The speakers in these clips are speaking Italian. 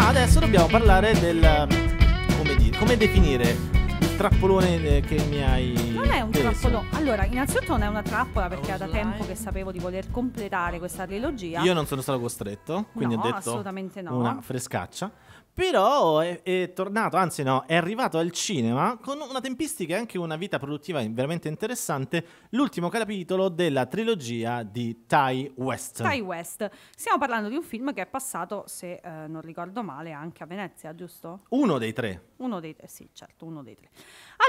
Ma adesso dobbiamo parlare del... come, dire, come definire il trappolone eh, che mi hai trappolo. Allora, innanzitutto non è una trappola perché era da tempo eh. che sapevo di voler completare questa trilogia. Io non sono stato costretto, quindi no, ho detto assolutamente no. una frescaccia. Però è, è, tornato, anzi no, è arrivato al cinema con una tempistica e anche una vita produttiva veramente interessante, l'ultimo capitolo della trilogia di Ty West. Ty West. Stiamo parlando di un film che è passato, se eh, non ricordo male, anche a Venezia, giusto? Uno dei tre. Uno dei tre, sì, certo, uno dei tre.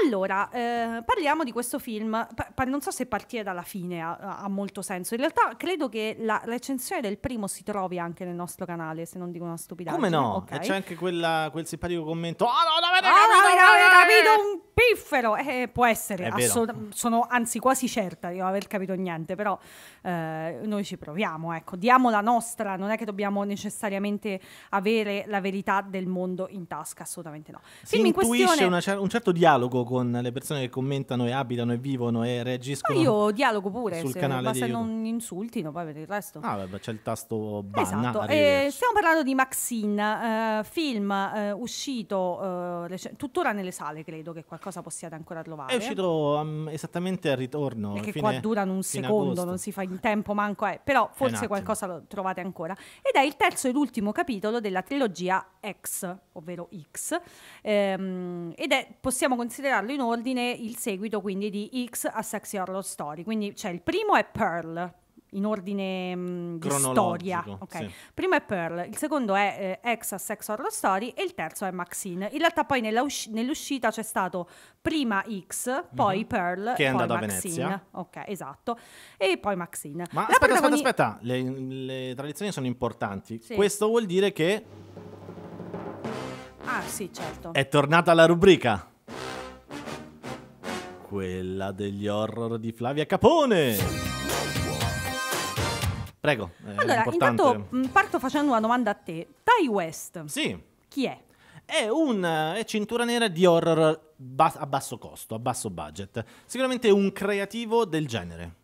Allora, eh, parliamo di questo film film, pa- non so se partire dalla fine ha, ha, molto senso. In realtà credo che la recensione del primo si trovi anche nel nostro canale, se non dico una stupidaggine. Come no? Okay. E c'è anche quella, quel simpatico commento. Oh, no, non avete ah, capito, non avete capito un piffero, eh, può essere, assolut- sono anzi quasi certa di non aver capito niente, però eh, noi ci proviamo, ecco, diamo la nostra, non è che dobbiamo necessariamente avere la verità del mondo in tasca, assolutamente no. Si Film intuisce questione... cer- un certo dialogo con le persone che commentano e abitano e vivono e reagiscono. Ma ah, io dialogo pure, sul se, canale basta che non insultino, poi per il resto. Ah, vabbè, c'è il tasto banna. Esatto, eh, stiamo parlando di Maxine, eh, film eh, uscito eh, tuttora nelle sale, credo che qualche qualcosa possiate ancora trovare. È uscito um, esattamente al ritorno. Perché fine, qua durano un secondo, agosto. non si fa in tempo manco, eh, però eh, forse qualcosa lo trovate ancora. Ed è il terzo ed ultimo capitolo della trilogia X, ovvero X, ehm, ed è, possiamo considerarlo in ordine il seguito quindi di X a Sexy Horror Story. Quindi c'è cioè, il primo è Pearl, in ordine mh, mm, di storia. Okay. Sì. Primo è Pearl, il secondo è eh, Ex a Sex Horror Story e il terzo è Maxine. In realtà poi nell'usci- nell'uscita c'è stato prima X, poi mm-hmm. Pearl, che è andata a Venezia. Ok, esatto. E poi Maxine. Ma aspetta, aspetta, aspetta, le, le, tradizioni sono importanti. Sì. Questo vuol dire che... Ah sì, certo. È tornata la rubrica. Quella degli horror di Flavia Capone. Prego. Allora, intanto mm, parto facendo una domanda a te. Ty West. Sì. Chi è? È un eh, è cintura nera di horror bas- a basso costo, a basso budget. Sicuramente un creativo del genere.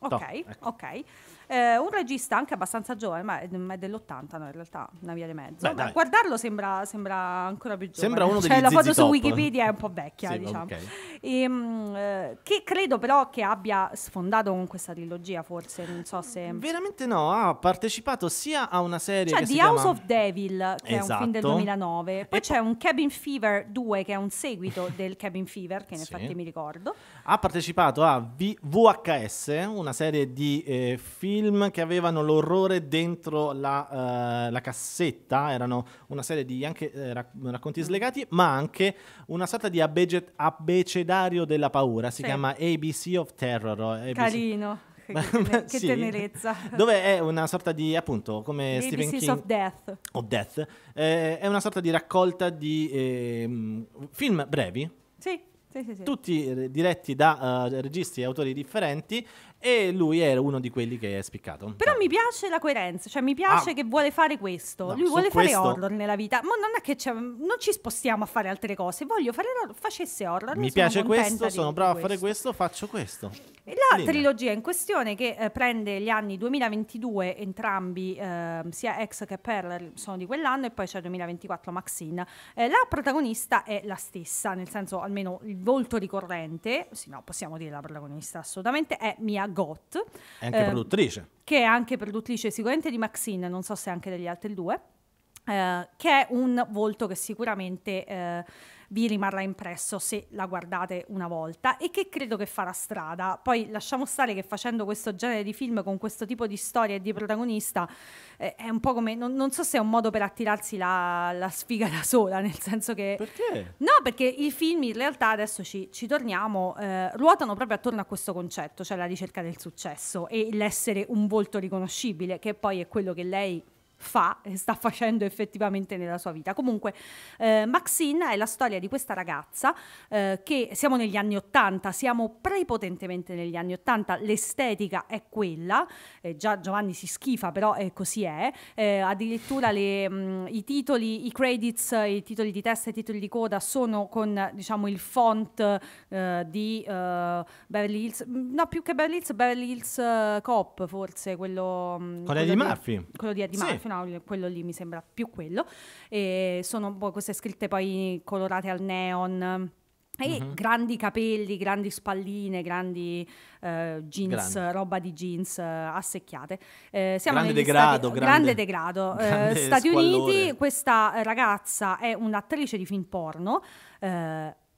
Ok, Toh, ecco. ok eh, un regista anche abbastanza giovane, ma è, dell'80, no, in realtà, una via di mezzo. Beh, guardarlo sembra, sembra, ancora più giovane. Sembra uno cioè, la foto su Wikipedia è un po' vecchia, sì, diciamo. Okay. E, ehm, mh, eh, che credo però che abbia sfondato con questa trilogia, forse, non so se... Veramente no, ha partecipato sia a una serie cioè, The chiama... House of Devil, che esatto. è un film del 2009, esatto. poi e c'è un Cabin Fever 2, che è un seguito del Cabin Fever, che in sì. effetti mi ricordo. Ha partecipato a v- VHS, una serie di eh, film film che avevano l'orrore dentro la, uh, la cassetta, erano una serie di anche, eh, racconti mm. slegati, ma anche una sorta di abbege- abbecedario della paura, si sì. chiama ABC of Terror. ABC. Carino. Che, tene- che tenerezza. Dove è una sorta di, appunto, come The Stephen ABC's King... of Death. Of Death. Eh, è una sorta di raccolta di eh, film brevi. Sì. Sì, sì, sì. tutti eh, diretti da uh, registi e autori differenti e lui era uno di quelli che è spiccato. Però no. mi piace la coerenza, cioè mi piace ah. che vuole fare questo. No, lui vuole fare horror nella vita, ma non è che non ci spostiamo a fare altre cose. Voglio fare horror, facesse horror. Mi piace questo, sono bravo a fare questo, faccio questo. La Lina. trilogia in questione che eh, prende gli anni 2022, entrambi, eh, sia Ex che Pearl sono di quell'anno e poi c'è 2024 Maxine. Eh, la protagonista è la stessa, nel senso almeno il volto ricorrente, sì no, possiamo dire la protagonista assolutamente, è Mia Elena Gott. È anche eh, produttrice. Che è anche produttrice sicuramente di Maxine, non so se anche degli altri due. Eh, che è un volto che sicuramente eh, vi rimarrà impresso se la guardate una volta e che credo che farà strada. Poi lasciamo stare che facendo questo genere di film con questo tipo di storia e di protagonista eh, è un po' come, non, non, so se è un modo per attirarsi la, la, sfiga da sola, nel senso che... Perché? No, perché i film in realtà, adesso ci, ci torniamo, eh, ruotano proprio attorno a questo concetto, cioè la ricerca del successo e l'essere un volto riconoscibile, che poi è quello che lei fa e sta facendo effettivamente nella sua vita. Comunque, eh, Maxine è la storia di questa ragazza eh, che siamo negli anni Ottanta, siamo prepotentemente negli anni Ottanta, l'estetica è quella, eh, già Giovanni si schifa, però così è, eh, addirittura le, mh, mm, i titoli, i credits, i titoli di testa, e i titoli di coda sono con diciamo il font eh, di eh, Beverly Hills, mm, no più che Beverly Hills, Beverly Hills Cop forse, quello... Quello, mm, quello di Murphy. Quello di Eddie sì. Murphy internazionale, quello lì mi sembra più quello. E sono boh, queste scritte poi colorate al neon. E uh-huh. grandi capelli, grandi spalline, grandi uh, jeans, grande. roba di jeans uh, assecchiate. Eh, siamo grande, degrado, Stati... grande, grande, degrado, grande, Stati squallore. Uniti, questa ragazza è un'attrice di film porno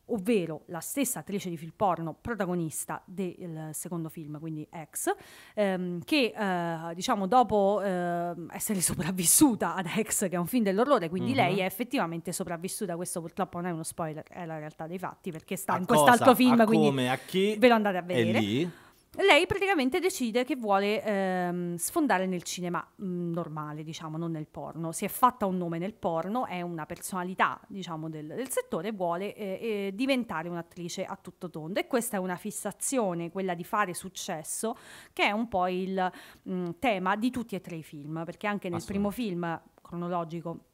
ovvero la stessa attrice di film porno protagonista del eh, secondo film, quindi Ex, ehm, che eh, diciamo dopo eh, essere sopravvissuta ad Ex, che è un film dell'orrore, quindi mm-hmm. lei mhm. è effettivamente sopravvissuta, questo purtroppo non è uno spoiler, è la realtà dei fatti, perché sta a in quest'altro film, a quindi come, a chi ve lo andate a vedere. È lì lei praticamente decide che vuole ehm, sfondare nel cinema mh, mm, normale, diciamo, non nel porno. Si è fatta un nome nel porno, è una personalità, diciamo, del, del settore, vuole eh, eh, diventare un'attrice a tutto tondo. E questa è una fissazione, quella di fare successo, che è un po' il mh, mm, tema di tutti e tre i film, perché anche nel primo film cronologico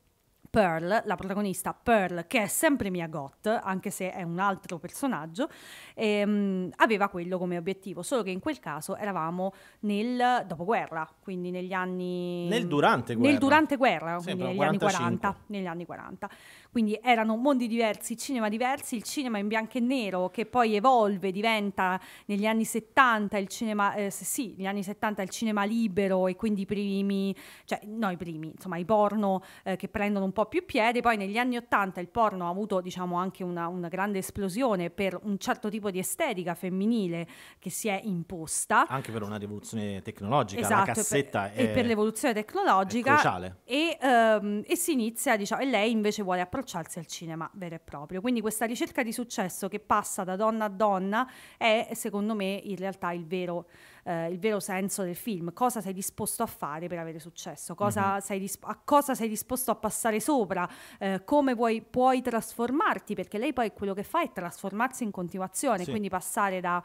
Pearl, la protagonista Pearl, che è sempre mia got, anche se è un altro personaggio, ehm, aveva quello come obiettivo, solo che in quel caso eravamo nel dopoguerra, quindi negli anni... Nel durante guerra. Nel durante guerra, sì, quindi negli anni, 40, negli anni 40. Quindi erano mondi diversi, cinema diversi, il cinema in bianco e nero che poi evolve, diventa negli anni 70 il cinema, eh, sì, negli anni 70 il cinema libero e quindi i primi, cioè no i primi, insomma i porno eh, che prendono un po' po' più piede, poi negli anni 80 il porno ha avuto diciamo anche una, una grande esplosione per un certo tipo di estetica femminile che si è imposta. Anche per una rivoluzione tecnologica, esatto, la cassetta e per, è, e per l'evoluzione tecnologica. È E, um, e si inizia, diciamo, e lei invece vuole approcciarsi al cinema vero e proprio. Quindi questa ricerca di successo che passa da donna a donna è secondo me in realtà il vero eh, il vero senso del film, cosa sei disposto a fare per avere successo, cosa mm-hmm. sei disp- a cosa sei disposto a passare sopra, eh, come puoi, puoi, trasformarti, perché lei poi quello che fa è trasformarsi in continuazione, sì. quindi passare dal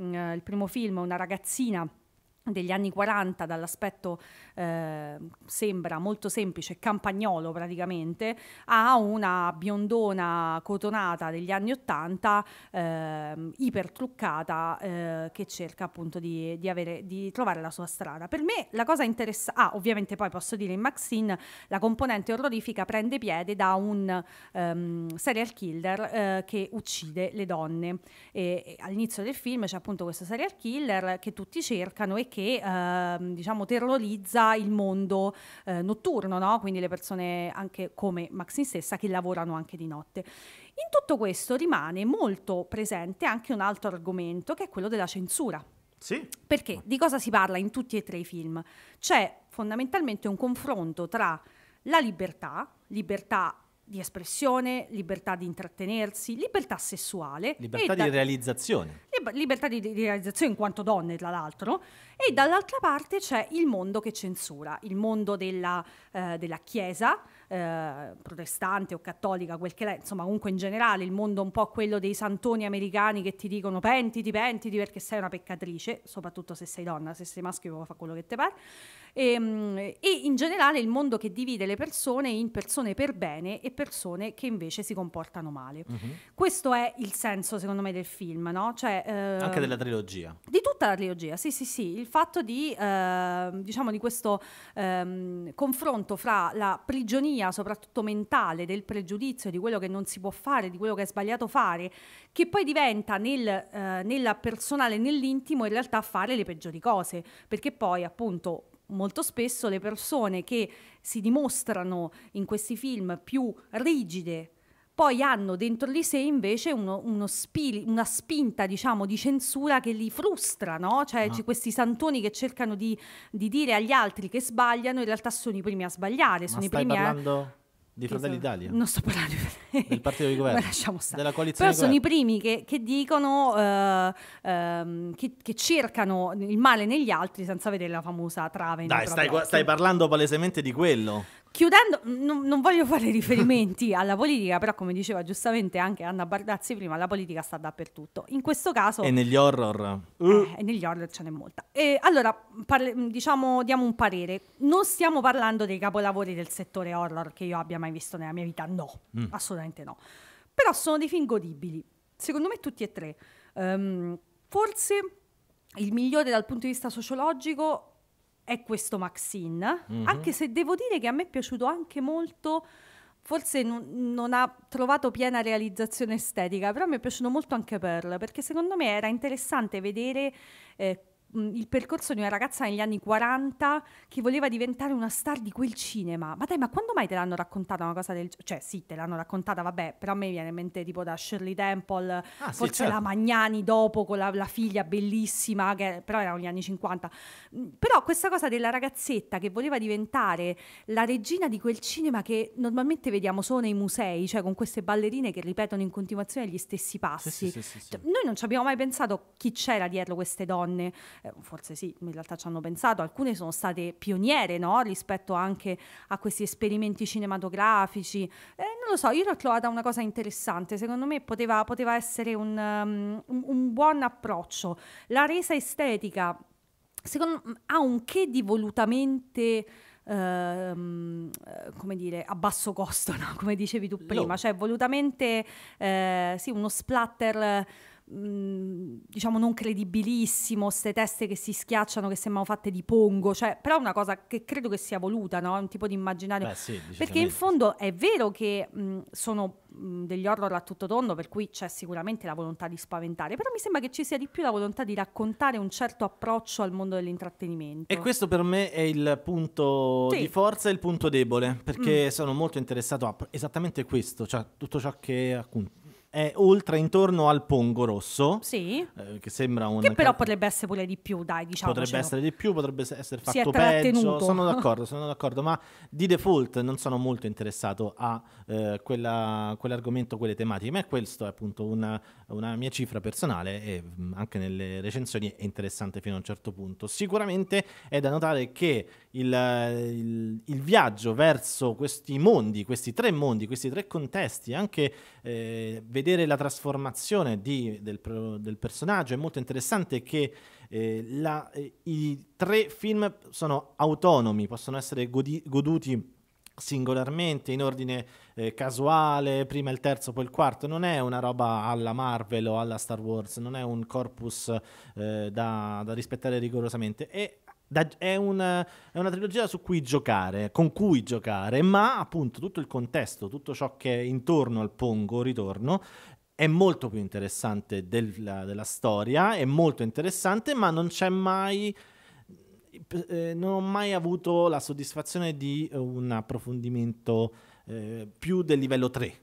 mm, eh, primo film, una ragazzina degli anni 40 dall'aspetto eh, sembra molto semplice, campagnolo praticamente, a una biondona cotonata degli anni 80 eh, ipertruccata eh, che cerca appunto di, di, avere, di, trovare la sua strada. Per me la cosa interessante, ah ovviamente poi posso dire in Maxine la componente orrorifica prende piede da un um, serial killer eh, che uccide le donne e, e all'inizio del film c'è appunto questo serial killer che tutti cercano e che eh, diciamo terrorizza il mondo eh, notturno, no? quindi le persone anche come Maxine stessa che lavorano anche di notte. In tutto questo rimane molto presente anche un altro argomento che è quello della censura. Sì. Perché di cosa si parla in tutti e tre i film? C'è fondamentalmente un confronto tra la libertà, libertà di espressione, libertà di intrattenersi, libertà sessuale. Libertà di realizzazione libertà di, di realizzazione in quanto donne, tra l'altro, e dall'altra parte c'è il mondo che censura, il mondo della, eh, della Chiesa, eh, protestante o cattolica, quel che è, insomma comunque in generale il mondo un po' quello dei santoni americani che ti dicono pentiti, pentiti perché sei una peccatrice, soprattutto se sei donna, se sei maschio fa quello che ti pare. E, ehm, e in generale il mondo che divide le persone in persone per bene e persone che invece si comportano male. Mm-hmm. Questo è il senso, secondo me, del film, no? Cioè, eh, Anche della trilogia. Di tutta la trilogia, sì, sì, sì. Il fatto di, eh, diciamo, di questo ehm, confronto fra la prigionia, soprattutto mentale, del pregiudizio, di quello che non si può fare, di quello che è sbagliato fare, che poi diventa nel, eh, nella personale, nell'intimo, in realtà fare le peggiori cose, perché poi appunto molto spesso le persone che si dimostrano in questi film più rigide poi hanno dentro di sé invece uno, uno spili, una spinta diciamo, di censura che li frustra, no? cioè ah. questi santoni che cercano di, di, dire agli altri che sbagliano in realtà sono i primi a sbagliare, Ma sono i primi parlando... a di Fratelli d'Italia. Non sto parlando del partito di governo. Della coalizione Però sono i primi che, che dicono, eh, ehm, che, che, cercano il male negli altri senza vedere la famosa trave. Dai, stai, stai, parlando palesemente di quello. Chiudendo, non, non, voglio fare riferimenti alla politica, però come diceva giustamente anche Anna Bardazzi prima, la politica sta dappertutto. In questo caso... E negli horror. Eh, e negli horror ce n'è molta. E allora, parle, diciamo, diamo un parere. Non stiamo parlando dei capolavori del settore horror che io abbia mai visto nella mia vita, no, mm. assolutamente no. Però sono dei film godibili, secondo me tutti e tre. Um, forse il migliore dal punto di vista sociologico è questo Maxine, mm-hmm. anche se devo dire che a me è piaciuto anche molto forse non, non, ha trovato piena realizzazione estetica, però mi è piaciuto molto anche Pearl, perché secondo me era interessante vedere eh, il percorso di una ragazza negli anni 40 che voleva diventare una star di quel cinema. Ma dai, ma quando mai te l'hanno raccontata una cosa del genere? Cioè, sì, te l'hanno raccontata, vabbè, però a me viene in mente tipo da Shirley Temple, ah, forse sì, certo. la Magnani dopo con la, la, figlia bellissima, che però erano gli anni 50. Però questa cosa della ragazzetta che voleva diventare la regina di quel cinema che normalmente vediamo solo nei musei, cioè con queste ballerine che ripetono in continuazione gli stessi passi. Sì, sì, cioè, noi non ci abbiamo mai pensato chi c'era dietro queste donne eh, forse sì, in realtà ci hanno pensato, alcune sono state pioniere no? rispetto anche a questi esperimenti cinematografici. Eh, non lo so, io l'ho trovata una cosa interessante, secondo me poteva, poteva essere un, um, un buon approccio. La resa estetica, secondo mm, ha un che di volutamente... Uh, come dire, a basso costo, no? come dicevi tu prima, no. cioè volutamente uh, sì, uno splatter Mhmm, diciamo non credibilissimo, queste teste che si schiacciano che sembrano fatte di pongo, cioè, però è una cosa che credo che sia voluta, no? un tipo di immaginario. Beh, sì, Perché in fondo è vero che mh, mhmm, sono mh, mhmm, degli horror a tutto tondo, per cui c'è sicuramente la volontà di spaventare, però mi sembra che ci sia di più la volontà di raccontare un certo approccio al mondo dell'intrattenimento. E questo per me è il punto sì. di forza e il punto debole, perché mm. sono molto interessato a esattamente questo, cioè tutto ciò che appunto è oltre intorno al pongo rosso. Sì. Eh, che sembra un. Che però potrebbe essere pure di più, dai, diciamo. Potrebbe essere di più, potrebbe essere fatto peggio. Sono d'accordo, sono d'accordo, ma di default non sono molto interessato a eh, quella, quell'argomento, quelle tematiche, ma questo è appunto una, una mia cifra personale e mm, anche nelle recensioni è interessante fino a un certo punto. Sicuramente è da notare che il, il, il viaggio verso questi mondi, questi tre mondi, questi tre contesti, anche eh, vedere la trasformazione di, del, del, personaggio è molto interessante che eh, la, eh, i tre film sono autonomi, possono essere godi, goduti singolarmente in ordine eh, casuale prima il terzo poi il quarto non è una roba alla Marvel o alla Star Wars non è un corpus eh, da, da rispettare rigorosamente e da, è, una, è, una, trilogia su cui giocare, con cui giocare, ma appunto tutto il contesto, tutto ciò che è intorno al Pongo ritorno è molto più interessante della, della storia, è molto interessante, ma non c'è mai... Eh, non ho mai avuto la soddisfazione di un approfondimento eh, più del livello 3.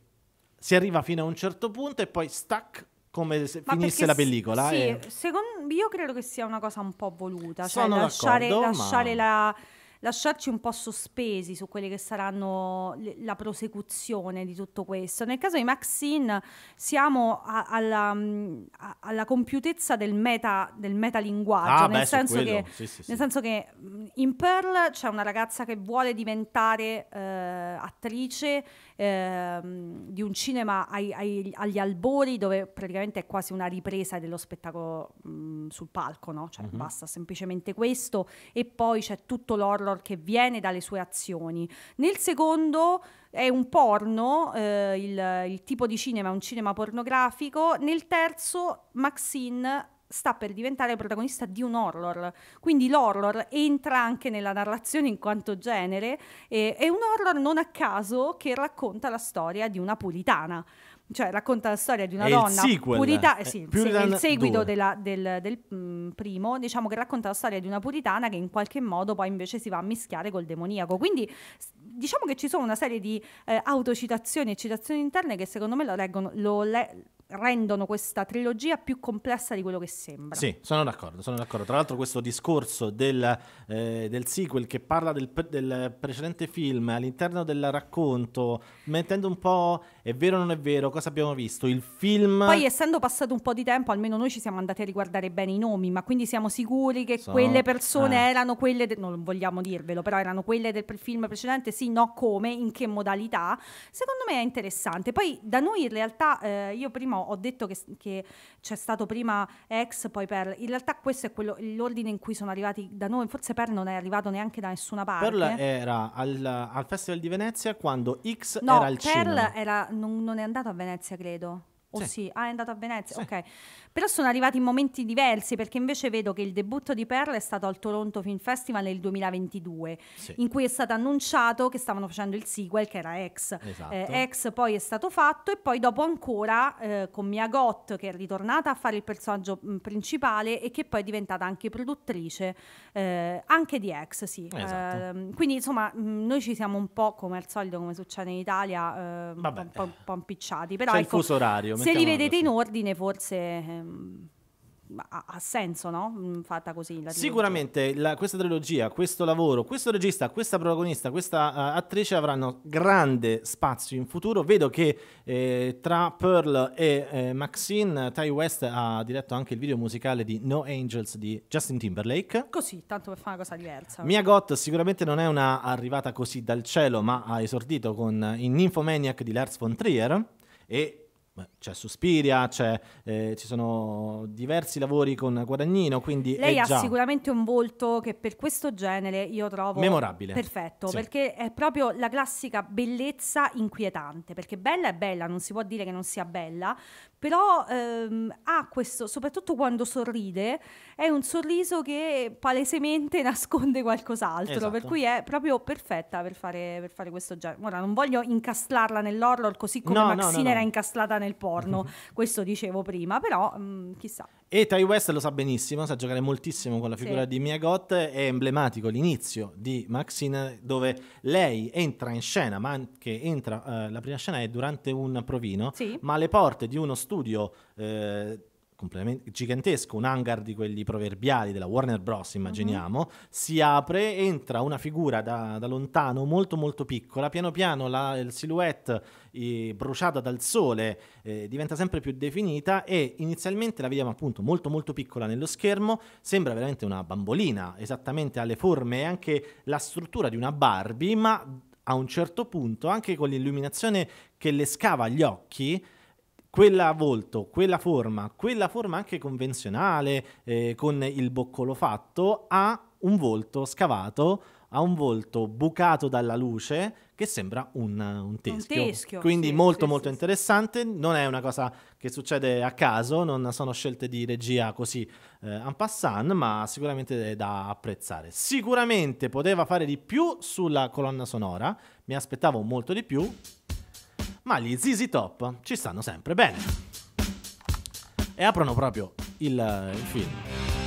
Si arriva fino a un certo punto e poi stack come se ma finisse la pellicola. Sì, e... Eh. secondo, io credo che sia una cosa un po' voluta, cioè lasciare, lasciare ma... la, lasciarci un po' sospesi su quelle che saranno le, la prosecuzione di tutto questo. Nel caso di Maxine siamo a, alla, mm, a, alla, compiutezza del, meta, del metalinguaggio, ah, nel, beh, senso che, sì, sì, nel, senso che, mm, in Pearl c'è una ragazza che vuole diventare eh, attrice Ehm, di un cinema ai, ai, agli albori dove praticamente è quasi una ripresa dello spettacolo mh, sul palco, no? cioè mm -hmm. basta semplicemente questo e poi c'è tutto l'horror che viene dalle sue azioni. Nel secondo è un porno, eh, il, il tipo di cinema è un cinema pornografico, nel terzo Maxine sta per diventare protagonista di un horror. Quindi l'horror entra anche nella narrazione in quanto genere, e, è un horror non a caso che racconta la storia di una puritana cioè racconta la storia di una è donna il purita- eh, sì, sì, il seguito della, del, del mh, mm, primo diciamo che racconta la storia di una puritana che in qualche modo poi invece si va a mischiare col demoniaco quindi diciamo che ci sono una serie di eh, autocitazioni e citazioni interne che secondo me lo leggono. lo le- rendono questa trilogia più complessa di quello che sembra. Sì, sono d'accordo, sono d'accordo. Tra l'altro questo discorso del, eh, del sequel che parla del, del, precedente film all'interno del racconto, mettendo un po' è vero o non è vero, cosa abbiamo visto, il film... Poi essendo passato un po' di tempo, almeno noi ci siamo andati a riguardare bene i nomi, ma quindi siamo sicuri che sono... quelle persone ah. erano quelle, de... non vogliamo dirvelo, però erano quelle del film precedente, sì, no, come, in che modalità. Secondo me è interessante. Poi da noi in realtà eh, io prima ho detto che, che c'è stato prima ex, poi per... In realtà questo è quello, l'ordine in cui sono arrivati da noi, forse per non è arrivato neanche da nessuna parte. Perl era al, al Festival di Venezia quando X no, era al Perl cinema. Era, non, non è andato a Venezia, credo. Oh sì. sì, ah, è andato a Venezia, sì. ok. Però sono arrivati in momenti diversi perché invece vedo che il debutto di Pearl è stato al Toronto Film Festival nel 2022, sì. in cui è stato annunciato che stavano facendo il sequel che era Ex. Esatto. Eh, Ex poi è stato fatto e poi dopo ancora eh, con Mia Gott che è ritornata a fare il personaggio mh, mm, principale e che poi è diventata anche produttrice eh, anche di Ex, sì. Esatto. Ehm, quindi insomma mh, mm, noi ci siamo un po' come al solito come succede in Italia un ehm, po', un, po', un po' impicciati, però C'è ecco, il fuso orario, se li vedete così. in ordine forse eh, Ehm, ha senso, no? Mm, fatta così. La Sicuramente la, questa trilogia, questo lavoro, questo regista, questa protagonista, questa uh, attrice avranno grande spazio in futuro. Vedo che eh, tra Pearl e eh, Maxine, Ty West ha diretto anche il video musicale di No Angels di Justin Timberlake. Così, tanto per fare una cosa diversa. Mia Gott sicuramente non è una arrivata così dal cielo, ma ha esordito con eh, In Infomaniac di Lars von Trier e c'è Suspiria, c'è, eh, ci sono diversi lavori con Guadagnino, quindi Lei ha sicuramente un volto che per questo genere io trovo memorabile. Perfetto, sì. perché è proprio la classica bellezza inquietante, perché bella è bella, non si può dire che non sia bella, però ehm, ha questo, soprattutto quando sorride, è un sorriso che palesemente nasconde qualcos'altro, esatto. per cui è proprio perfetta per fare, per fare questo genere. Ora non voglio incastrarla nell'horror così come no, Maxine no, no, era incastrata nel pop porno. Questo dicevo prima, però mh, mm, chissà. E Ty West lo sa benissimo, sa giocare moltissimo con la figura sì. di Mia Gott, è emblematico l'inizio di Maxine dove lei entra in scena, ma anche entra, eh, la prima scena è durante un provino, sì. ma le porte di uno studio eh, completamente gigantesco, un hangar di quelli proverbiali della Warner Bros, mhm. immaginiamo, mm-hmm. si apre, entra una figura da, da, lontano molto molto piccola, piano piano la, la silhouette eh, bruciata dal sole eh, diventa sempre più definita e inizialmente la vediamo appunto molto molto piccola nello schermo, sembra veramente una bambolina, esattamente alle forme e anche la struttura di una Barbie, ma a un certo punto anche con l'illuminazione che le scava gli occhi, quella volto, quella forma, quella forma anche convenzionale eh, con il boccolo fatto ha un volto scavato, ha un volto bucato dalla luce che sembra un, eh, un, teschio. un teschio. Quindi sì, molto sì, molto sì, interessante, non è una cosa che succede a caso, non sono scelte di regia così eh, en passant, ma sicuramente è da apprezzare. Sicuramente poteva fare di più sulla colonna sonora, mi aspettavo molto di più, ma gli ZZ Top ci stanno sempre bene. E aprono proprio il, il film.